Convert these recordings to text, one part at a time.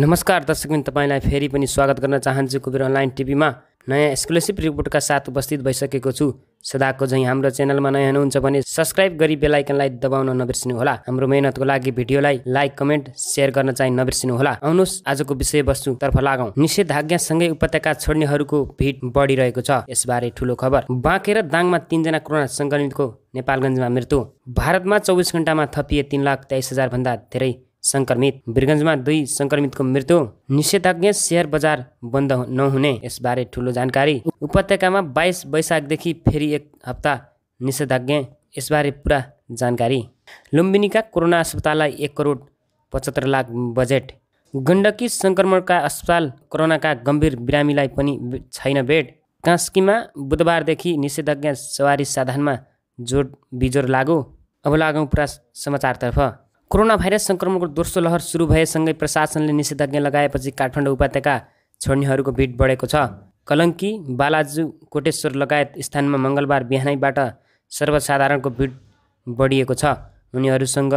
नमस्कार दर्शकबिन तपाईँलाई फेरि पनि स्वागत गर्न चाहन्छु कुबेर अनलाइन टिभीमा नयाँ एक्सक्लुसिभ रिपोर्टका साथ उपस्थित भइसकेको छु सदाको झैँ हाम्रो च्यानलमा नयाँ हुनुहुन्छ भने सब्सक्राइब गरी बेलायकनलाई दबाउन नबिर्सिनु होला हाम्रो मेहनतको लागि भिडियोलाई लाइक कमेन्ट सेयर गर्न चाहिँ नबिर्सिनु होला आउनुहोस् आजको विषयवस्तुतर्फ लागौँ निषेधाज्ञासँगै उपत्यका छोड्नेहरूको भिड बढिरहेको छ यसबारे ठुलो खबर बाँकेर दाङमा तिनजना कोरोना सङ्क्रमितको नेपालगञ्जमा मृत्यु भारतमा चौबिस घन्टामा थपिए तिन लाख तेइस हजारभन्दा धेरै सङ्क्रमित वीरगन्जमा दुई सङ्क्रमितको मृत्यु निषेधाज्ञा सेयर बजार बन्द नहुने यसबारे ठुलो जानकारी उपत्यकामा बाइस वैशाखदेखि फेरि एक हप्ता निषेधाज्ञा यसबारे पुरा जानकारी लुम्बिनीका कोरोना अस्पताललाई एक करोड पचहत्तर लाख बजेट गण्डकी सङ्क्रमणका अस्पताल कोरोनाका गम्भीर बिरामीलाई पनि छैन बेड कास्कीमा बुधबारदेखि निषेधाज्ञा सवारी साधनमा जोड बिजोर लागु अब लागौँ पुरा समाचारतर्फ कोरोना भाइरस सङ्क्रमणको दोस्रो लहर सुरु भएसँगै प्रशासनले निषेधाज्ञा लगाएपछि काठमाडौँ उपत्यका छोड्नेहरूको भिड बढेको छ कलङ्की बालाजु कोटेश्वर लगायत स्थानमा मङ्गलबार बिहानैबाट सर्वसाधारणको भिड बढिएको छ उनीहरूसँग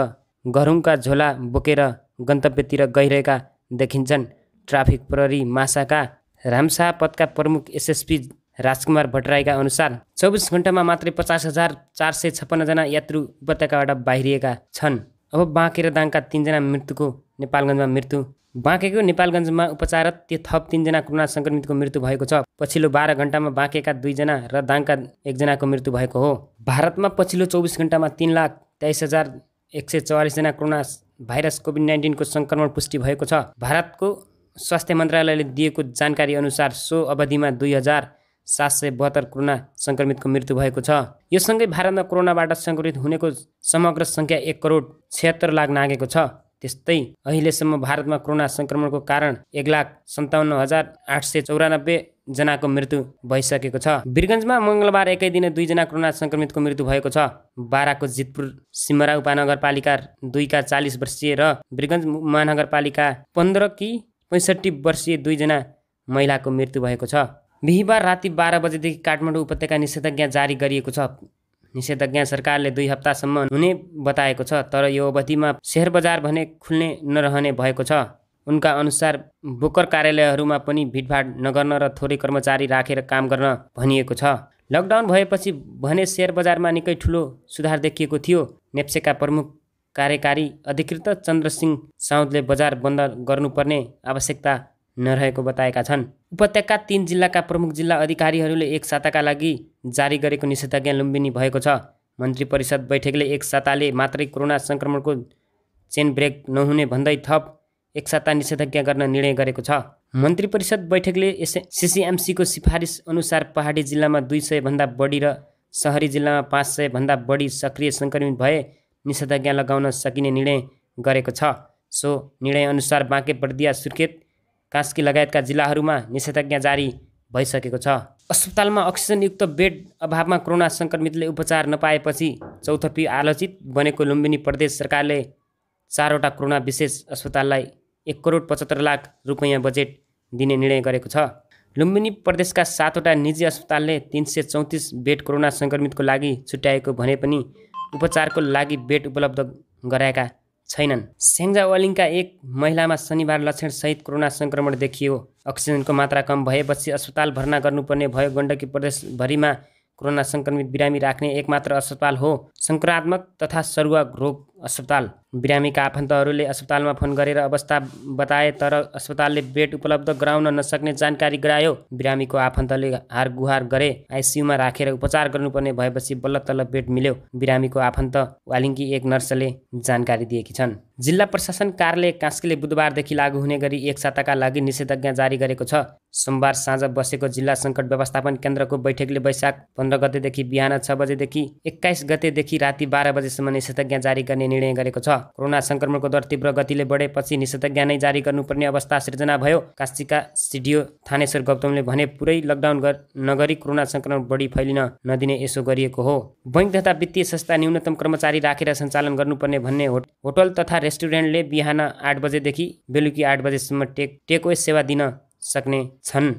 घरुङका झोला बोकेर गन्तव्यतिर गइरहेका देखिन्छन् ट्राफिक प्रहरी मासाका रामशाह प्रमुख एसएसपी राजकुमार भट्टराईका अनुसार चौबिस घन्टामा मात्रै पचास हजार चार सय छप्पन्नजना यात्रु उपत्यकाबाट बाहिरिएका छन् अब बाँकेर दाङका तिनजना मृत्युको नेपालगञ्जमा मृत्यु बाँकेको नेपालगञ्जमा उपचारत त्यो थप तिनजना कोरोना सङ्क्रमितको मृत्यु भएको छ पछिल्लो बाह्र घन्टामा बाँकेका दुईजना र दाङका एकजनाको मृत्यु भएको हो भारतमा पछिल्लो चौबिस घन्टामा तिन लाख तेइस हजार एक सय चौवालिसजना कोरोना भाइरस कोभिड नाइन्टिनको सङ्क्रमण पुष्टि भएको छ भारतको स्वास्थ्य मन्त्रालयले दिएको जानकारी अनुसार सो अवधिमा दुई हजार सात सय बहत्तर कोरोना सङ्क्रमितको मृत्यु भएको छ यो सँगै भारतमा कोरोनाबाट सङ्क्रमित हुनेको समग्र सङ्ख्या एक करोड छत्तर लाख नागेको छ त्यस्तै अहिलेसम्म भारतमा कोरोना सङ्क्रमणको कारण एक लाख सन्ताउन्न हजार आठ सय चौरानब्बे जनाको मृत्यु भइसकेको छ वीरगन्जमा मङ्गलबार एकै दिन दुईजना कोरोना सङ्क्रमितको मृत्यु भएको छ बाराको जितपुर सिमरा उपनगरपालिका दुईका चालिस वर्षीय र वीरगन्ज महानगरपालिका पन्ध्र कि पैँसठी वर्षीय दुईजना महिलाको मृत्यु भएको छ बिहिबार राति बाह्र बजेदेखि काठमाडौँ उपत्यका निषेधाज्ञा जारी गरिएको छ निषेधाज्ञा सरकारले दुई हप्तासम्म हुने बताएको छ तर यो अवधिमा सेयर बजार भने खुल्ने नरहने भएको छ उनका अनुसार बोकर कार्यालयहरूमा पनि भिडभाड नगर्न र थोरै कर्मचारी राखेर काम गर्न भनिएको छ लकडाउन भएपछि भने सेयर बजारमा निकै ठुलो सुधार देखिएको थियो नेप्सेका प्रमुख कार्यकारी अधिकृत चन्द्रसिंह साउदले बजार बन्द गर्नुपर्ने आवश्यकता नरहेको बताएका छन् उपत्यका तीन जिल्लाका प्रमुख जिल्ला अधिकारीहरूले एक साताका लागि जारी गरेको निषेधाज्ञा लुम्बिनी भएको छ मन्त्री परिषद बैठकले एक साताले मात्रै कोरोना सङ्क्रमणको चेन ब्रेक नहुने भन्दै थप एक साता निषेधाज्ञा गर्न निर्णय गरेको छ मन्त्री परिषद बैठकले सिसिएमसीको सिफारिस अनुसार पहाडी जिल्लामा दुई सयभन्दा बढी र सहरी जिल्लामा पाँच सयभन्दा बढी सक्रिय सङ्क्रमित भए निषेधाज्ञा लगाउन सकिने निर्णय गरेको छ सो निर्णयअनुसार बाँके बर्दिया सुर्खेत कास्की लगायतका जिल्लाहरूमा निषेधाज्ञा जारी भइसकेको छ अस्पतालमा अक्सिजनयुक्त बेड अभावमा कोरोना सङ्क्रमितले उपचार नपाएपछि चौथपी आलोचित बनेको लुम्बिनी प्रदेश सरकारले चारवटा कोरोना विशेष अस्पताललाई एक करोड पचहत्तर लाख रुपैयाँ बजेट दिने निर्णय गरेको छ लुम्बिनी प्रदेशका सातवटा निजी अस्पतालले तिन सय चौतिस बेड कोरोना सङ्क्रमितको लागि छुट्याएको भने पनि उपचारको लागि बेड उपलब्ध गराएका छैनन् सेङ्जा वालिङका एक महिलामा शनिबार लक्षणसहित कोरोना सङ्क्रमण देखियो अक्सिजनको मात्रा कम भएपछि अस्पताल भर्ना गर्नुपर्ने भयो गण्डकी प्रदेशभरिमा कोरोना सङ्क्रमित बिरामी राख्ने एकमात्र अस्पताल हो सङ्क्रात्मक तथा सरुवा रोग अस्पताल बिरामीका आफन्तहरूले अस्पतालमा फोन गरेर अवस्था बताए तर अस्पतालले बेड उपलब्ध गराउन नसक्ने जानकारी गरायो बिरामीको आफन्तले हार गुहार गरे आइसियुमा राखेर उपचार गर्नुपर्ने भएपछि बल्ल तल्ल बेड मिल्यो बिरामीको आफन्त वालिङ्की एक नर्सले जानकारी दिएकी छन् जिल्ला प्रशासन कार्यालय कास्कीले बुधबारदेखि लागू हुने गरी एक साताका लागि निषेधाज्ञा जारी गरेको छ सोमबार साँझ बसेको जिल्ला सङ्कट व्यवस्थापन केन्द्रको बैठकले वैशाख पन्ध्र गतेदेखि बिहान छ बजेदेखि एक्काइस गतेदेखि राति बाह्र बजेसम्म निषेधाज्ञा जारी गर्ने निर्णय गरेको छ कोरोना संक्रमणको दर तीव्र गतिले बढेपछि निषेधाज्ञा नै जारी गर्नुपर्ने अवस्था सृजना भयो काशीका सिडिओ थानेश्वर गौतमले भने पुरै लकडाउन नगरी कोरोना संक्रमण बढी फैलिन नदिने यसो गरिएको हो बैङ्क तथा वित्तीय संस्था न्यूनतम कर्मचारी राखेर सञ्चालन गर्नुपर्ने भन्ने होटल तथा रेस्टुरेन्टले बिहान आठ बजेदेखि बेलुकी आठ बजेसम्म टेक टेकवे सेवा दिन सक्ने छन्